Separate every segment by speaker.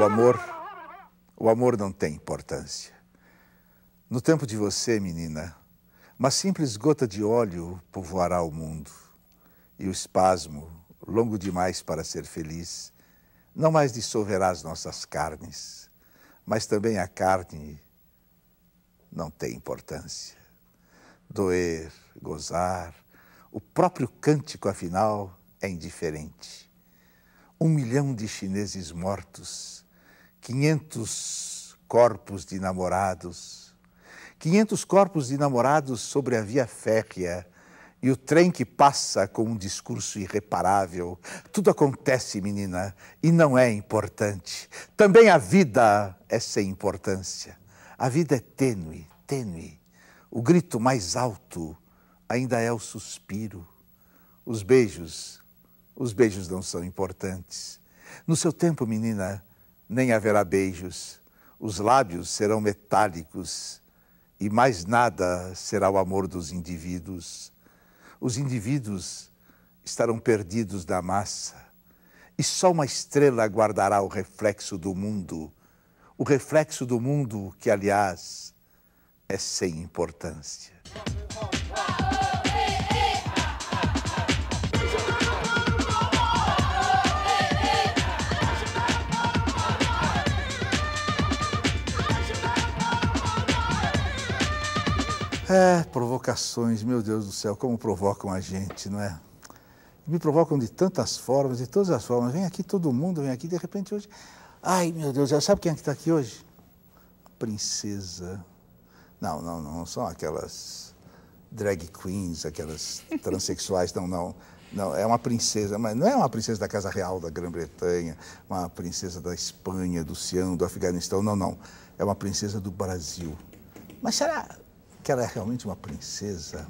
Speaker 1: O amor, o amor não tem importância. No tempo de você, menina, uma simples gota de óleo povoará o mundo. E o espasmo, longo demais para ser feliz, não mais dissolverá as nossas carnes, mas também a carne não tem importância. Doer, gozar, o próprio cântico, afinal, é indiferente. Um milhão de chineses mortos 500 corpos de namorados, 500 corpos de namorados sobre a via férrea e o trem que passa com um discurso irreparável. Tudo acontece, menina, e não é importante. Também a vida é sem importância. A vida é tênue, tênue. O grito mais alto ainda é o suspiro. Os beijos, os beijos não são importantes. No seu tempo, menina, nem haverá beijos, os lábios serão metálicos e mais nada será o amor dos indivíduos. Os indivíduos estarão perdidos na massa e só uma estrela guardará o reflexo do mundo, o reflexo do mundo que, aliás, é sem importância. É, é, provocações, meu Deus do céu, como provocam a gente, não é? Me provocam de tantas formas, de todas as formas. Vem aqui todo mundo, vem aqui, de repente hoje. Ai, meu Deus, já sabe quem é que está aqui hoje? princesa. Não, não, não, não são aquelas drag queens, aquelas transexuais, não, não. Não, é uma princesa, mas não é uma princesa da Casa Real da Grã-Bretanha, uma princesa da Espanha, do Sião, do Afeganistão, não, não. É uma princesa do Brasil. Mas será que ela é realmente uma princesa.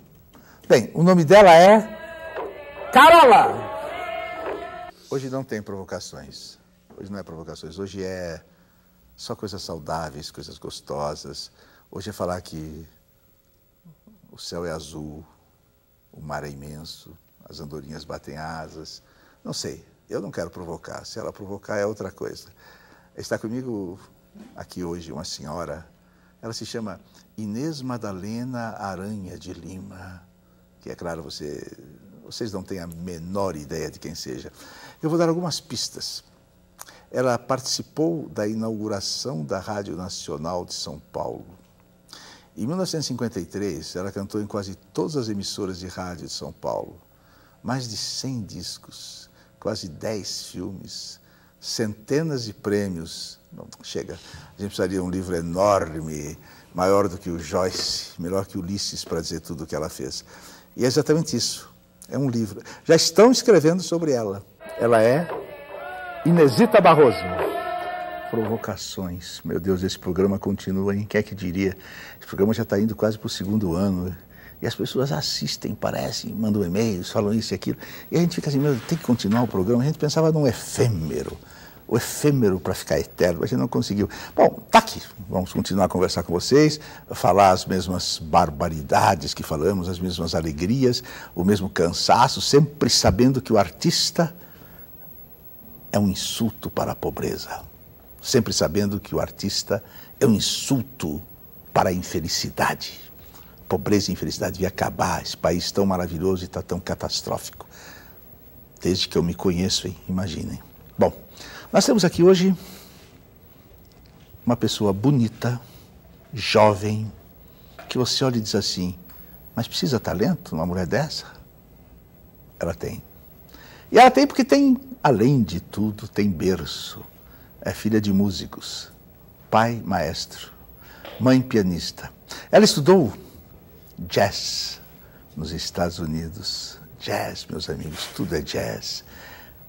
Speaker 1: Bem, o nome dela é. Carola! Hoje não tem provocações. Hoje não é provocações. Hoje é só coisas saudáveis, coisas gostosas. Hoje é falar que o céu é azul, o mar é imenso, as andorinhas batem asas. Não sei, eu não quero provocar. Se ela provocar, é outra coisa. Está comigo aqui hoje uma senhora ela se chama Inês Madalena Aranha de Lima, que é claro, você, vocês não têm a menor ideia de quem seja. Eu vou dar algumas pistas. Ela participou da inauguração da Rádio Nacional de São Paulo. Em 1953, ela cantou em quase todas as emissoras de rádio de São Paulo. Mais de 100 discos, quase 10 filmes, centenas de prêmios não, chega. A gente precisaria de um livro enorme, maior do que o Joyce, melhor que o Ulisses, para dizer tudo o que ela fez. E é exatamente isso. É um livro. Já estão escrevendo sobre ela. Ela é Inesita Barroso. Provocações. Meu Deus, esse programa continua, hein? Quem é que diria? Esse programa já está indo quase para o segundo ano. E as pessoas assistem, parecem, mandam e-mails, falam isso e aquilo. E a gente fica assim, meu, tem que continuar o programa. A gente pensava num efêmero o efêmero para ficar eterno. A gente não conseguiu. Bom, tá aqui. Vamos continuar a conversar com vocês, falar as mesmas barbaridades que falamos, as mesmas alegrias, o mesmo cansaço, sempre sabendo que o artista é um insulto para a pobreza. Sempre sabendo que o artista é um insulto para a infelicidade pobreza e infelicidade devia acabar, esse país tão maravilhoso e está tão catastrófico. Desde que eu me conheço, hein? imaginem. Bom, nós temos aqui hoje uma pessoa bonita, jovem, que você olha e diz assim: mas precisa talento uma mulher dessa? Ela tem. E ela tem porque tem, além de tudo, tem berço. É filha de músicos, pai maestro, mãe pianista. Ela estudou jazz nos Estados Unidos. Jazz, meus amigos, tudo é jazz.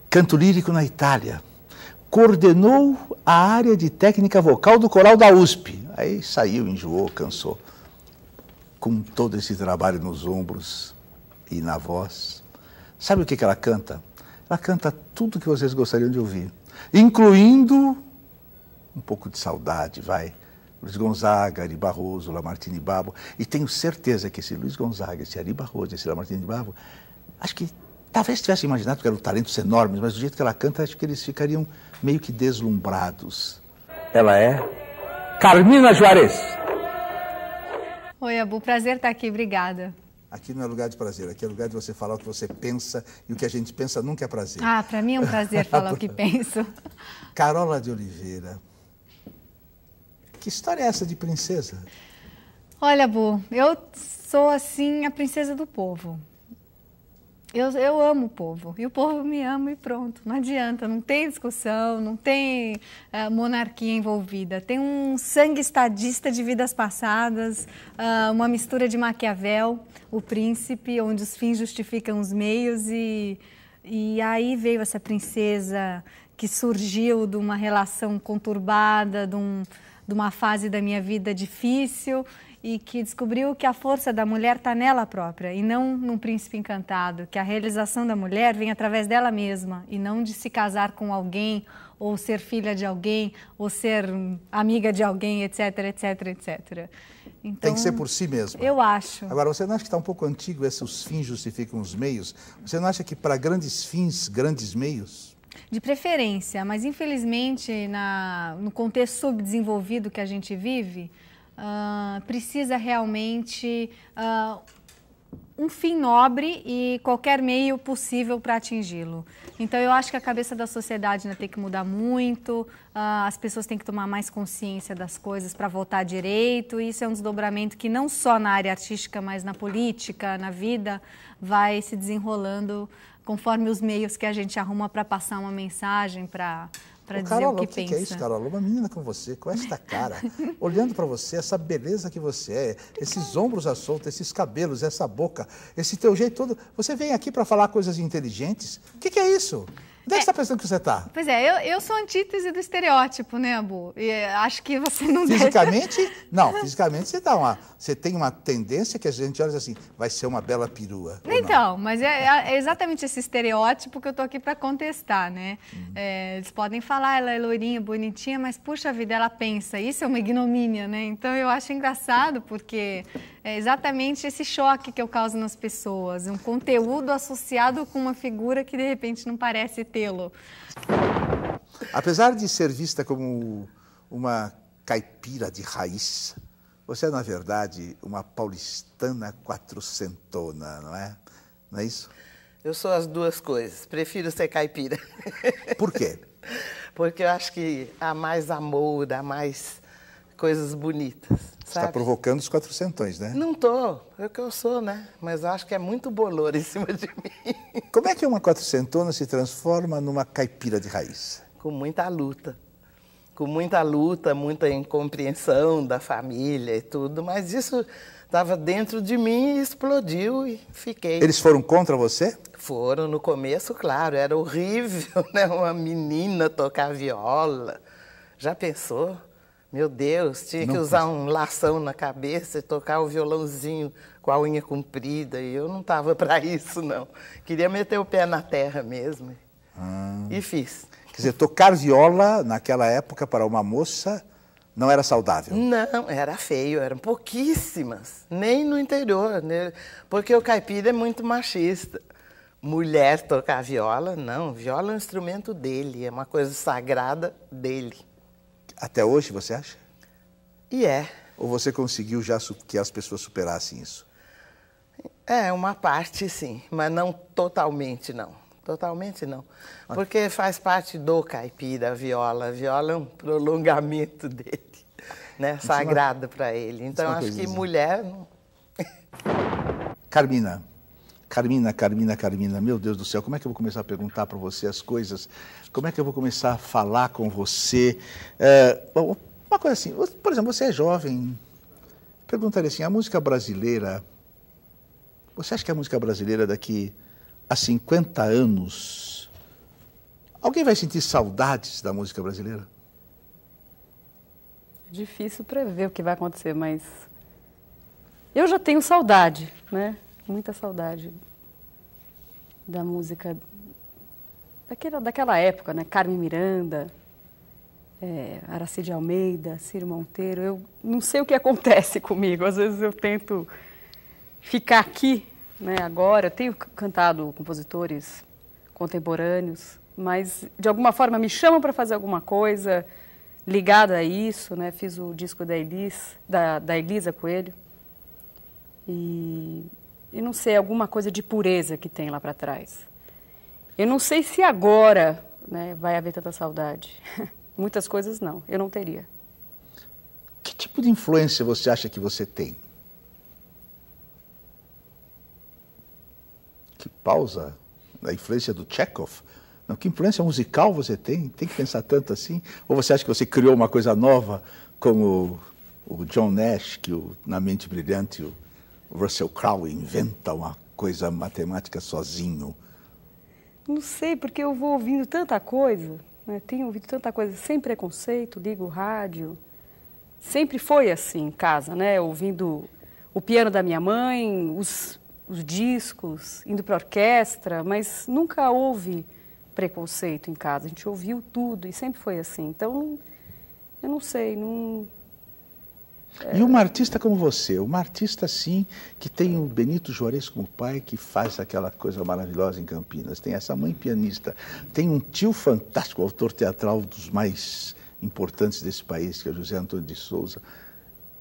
Speaker 1: Canto lírico na Itália, coordenou a área de técnica vocal do coral da USP. Aí saiu, enjoou, cansou. Com todo esse trabalho nos ombros e na voz. Sabe o que, que ela canta? Ela canta tudo o que vocês gostariam de ouvir, incluindo um pouco de saudade, vai. Luiz Gonzaga, Ari Barroso, Lamartine Babo. E tenho certeza que esse Luiz Gonzaga, esse Ari Barroso, esse Lamartine Babo, acho que Talvez tivesse imaginado, porque eram talentos enormes, mas do jeito que ela canta, acho que eles ficariam meio que deslumbrados. Ela é Carmina Juarez.
Speaker 2: Oi, Abu, prazer estar aqui, obrigada.
Speaker 1: Aqui não é lugar de prazer, aqui é lugar de você falar o que você pensa e o que a gente pensa nunca é prazer. Ah,
Speaker 2: para mim é um prazer falar o que penso.
Speaker 1: Carola de Oliveira, que história é essa de princesa?
Speaker 2: Olha, Bu, eu sou assim a princesa do povo. Eu, eu amo o povo e o povo me ama e pronto. Não adianta, não tem discussão, não tem uh, monarquia envolvida. Tem um sangue estadista de vidas passadas, uh, uma mistura de Maquiavel, o príncipe, onde os fins justificam os meios e, e aí veio essa princesa que surgiu de uma relação conturbada, de, um, de uma fase da minha vida difícil e que descobriu que a força da mulher está nela própria e não num príncipe encantado, que a realização da mulher vem através dela mesma e não de se casar com alguém ou ser filha de alguém ou ser amiga de alguém, etc, etc, etc.
Speaker 1: Então, Tem que ser por si mesma. Eu acho. Agora, você não acha que está um pouco antigo esse os fins justificam os meios? Você não acha que para grandes fins, grandes meios?
Speaker 2: De preferência, mas infelizmente na, no contexto subdesenvolvido que a gente vive, uh, precisa realmente uh, um fim nobre e qualquer meio possível para atingi-lo. Então, eu acho que a cabeça da sociedade né, tem que mudar muito, uh, as pessoas têm que tomar mais consciência das coisas para votar direito, e isso é um desdobramento que não só na área artística, mas na política, na vida, vai se desenrolando conforme os meios que a gente arruma para passar uma mensagem, para para dizer Carola, o que, que pensa. Que é isso,
Speaker 1: Carola? Uma menina com você, com esta cara, olhando para você, essa beleza que você é, esses ombros à solta, esses cabelos, essa boca, esse teu jeito todo. Você vem aqui para falar coisas inteligentes? O que, que é isso? Onde é que é. você está pensando que você está?
Speaker 2: Pois é, eu, eu sou antítese do estereótipo, né, Abu E eh, acho que você não Fisicamente,
Speaker 1: deve... não. Fisicamente você dá uma. Você tem uma tendência que a gente olha assim, vai ser uma bela perua. Então,
Speaker 2: mas é, é, é, exatamente esse estereótipo que eu tô aqui para contestar, né? Uhum. É, eles podem falar, ela é loirinha, bonitinha, mas puxa vida, ela pensa. Isso é uma ignomínia, né? Então eu acho engraçado porque. É exatamente esse choque que eu causo nas pessoas, um conteúdo associado com uma figura que de repente não parece tê-lo.
Speaker 1: Apesar de ser vista como uma caipira de raiz, você é, na verdade, uma paulistana quatrocentona, não é? Não é isso?
Speaker 3: Eu sou as duas coisas. Prefiro ser caipira. Por quê? Porque eu acho que há mais amor, há mais coisas bonitas. Você está
Speaker 1: provocando os quatrocentões, né?
Speaker 3: Não tô, é o que eu sou, né? Mas acho que é muito bolor em cima de mim. Como é que
Speaker 1: uma quatrocentona se transforma numa caipira de raiz?
Speaker 3: Com muita luta. Com muita luta, muita incompreensão da família e tudo, mas isso estava dentro de mim e explodiu e fiquei. Eles foram
Speaker 1: contra você?
Speaker 3: Foram, no começo, claro, era horrível, né? Uma menina tocar viola. Já pensou? Meu Deus, tinha não que usar um lação na cabeça e tocar o violãozinho com a unha comprida. E eu não estava para isso, não. Queria meter o pé na terra mesmo. Ah. E fiz.
Speaker 1: Quer dizer, tocar viola naquela época
Speaker 3: para uma moça não era saudável? Não, era feio, eram pouquíssimas, nem no interior, né? porque o caipira é muito machista. Mulher tocar viola, não, viola é um instrumento dele, é uma coisa sagrada dele.
Speaker 1: Até hoje, você acha? E é. Ou você conseguiu já que as pessoas superassem isso?
Speaker 3: É, uma parte sim, mas não totalmente não. Totalmente não. Porque faz parte do caipira, a viola. A viola é um prolongamento dele, né? É Sagrado para ele. É então acho que mulher.
Speaker 1: Carmina, Carmina, Carmina, Carmina, meu Deus do céu, como é que eu vou começar a perguntar para você as coisas? Como é que eu vou começar a falar com você? É, bom, uma coisa assim, por exemplo, você é jovem. Perguntaria assim: a música brasileira. Você acha que a música brasileira daqui a 50 anos. Alguém vai sentir saudades da música brasileira?
Speaker 4: É difícil prever o que vai acontecer, mas. Eu já tenho saudade, né? muita saudade da música daquela, daquela época, né? Carmen Miranda, é, Aracide Almeida, Ciro Monteiro. Eu não sei o que acontece comigo. Às vezes eu tento ficar aqui, né? Agora eu tenho cantado compositores contemporâneos, mas de alguma forma me chamam para fazer alguma coisa ligada a isso, né? Fiz o disco da Elis, da, da Elisa Coelho. E não sei, alguma coisa de pureza que tem lá para trás. Eu não sei se agora né, vai haver tanta saudade. Muitas coisas não, eu não teria.
Speaker 1: Que tipo de influência você acha que você tem? Que pausa! A influência do Chekhov? Não, que influência musical você tem? Tem que pensar tanto assim? Ou você acha que você criou uma coisa nova, como o John Nash, que o, na mente brilhante o o Russell Crowe inventa uma coisa matemática sozinho?
Speaker 4: Não sei, porque eu vou ouvindo tanta coisa, né? tenho ouvido tanta coisa sem preconceito, ligo o rádio. Sempre foi assim em casa, né? Ouvindo o piano da minha mãe, os, os discos, indo para orquestra, mas nunca houve preconceito em casa. A gente ouviu tudo e sempre foi assim. Então, eu não sei, não,
Speaker 1: é. E uma artista como você, uma artista assim, que tem o Benito Juarez como pai, que faz aquela coisa maravilhosa em Campinas, tem essa mãe pianista, tem um tio fantástico, autor teatral dos mais importantes desse país, que é José Antônio de Souza.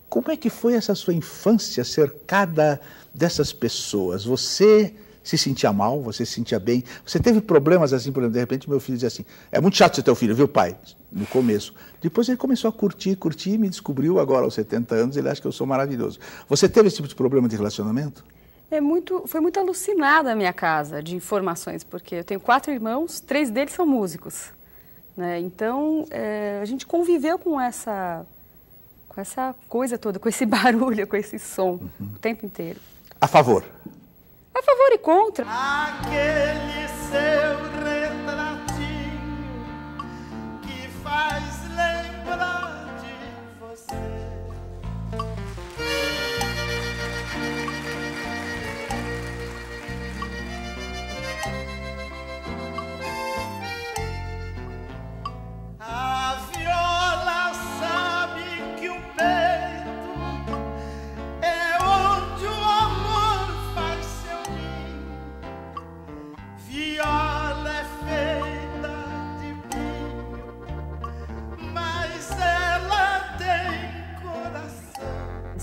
Speaker 1: Como é que foi essa sua infância cercada dessas pessoas? Você se sentia mal, você se sentia bem. Você teve problemas assim, por exemplo, de repente meu filho dizia assim: é muito chato ter teu filho, viu, pai? No começo. Depois ele começou a curtir, curtir e me descobriu agora aos 70 anos, ele acha que eu sou maravilhoso. Você teve esse tipo de problema de relacionamento?
Speaker 4: É muito, foi muito alucinada a minha casa de informações, porque eu tenho quatro irmãos, três deles são músicos. Né? Então, é, a gente conviveu com essa, com essa coisa toda, com esse barulho, com esse som, uhum. o tempo inteiro. A favor? a é favor e contra.
Speaker 1: Aquele seu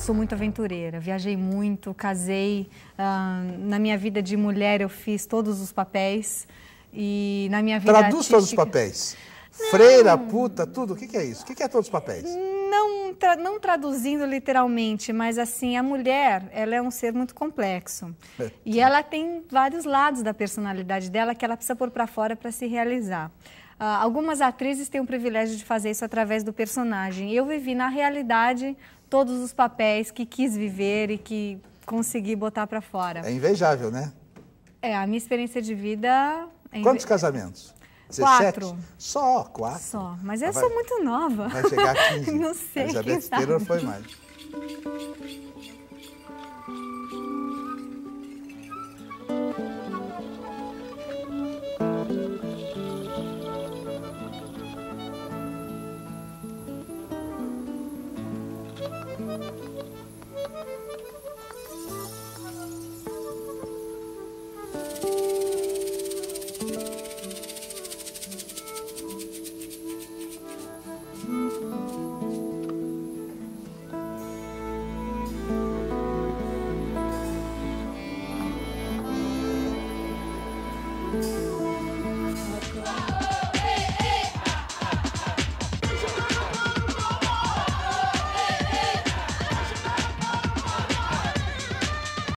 Speaker 2: sou muito aventureira, viajei muito, casei. Uh, na minha vida de mulher eu fiz todos os papéis. E na minha vida Traduz artística... todos os
Speaker 1: papéis. Não. Freira, puta, tudo. O que, que é isso? O que, que é todos os papéis?
Speaker 2: Não, tra não traduzindo literalmente, mas assim, a mulher, ela é um ser muito complexo. É. E ela tem vários lados da personalidade dela que ela precisa pôr para fora para se realizar. Uh, algumas atrizes têm o privilégio de fazer isso através do personagem. Eu vivi na realidade todos os papéis que quis viver e que consegui botar para fora. É
Speaker 1: invejável, né?
Speaker 2: É, a minha experiência de vida.
Speaker 1: É Quantos casamentos? 17? Quatro. Só quatro? Só. Mas eu vai, sou
Speaker 2: muito nova. Vai chegar a 15. Não sei. A Elizabeth Taylor foi mais.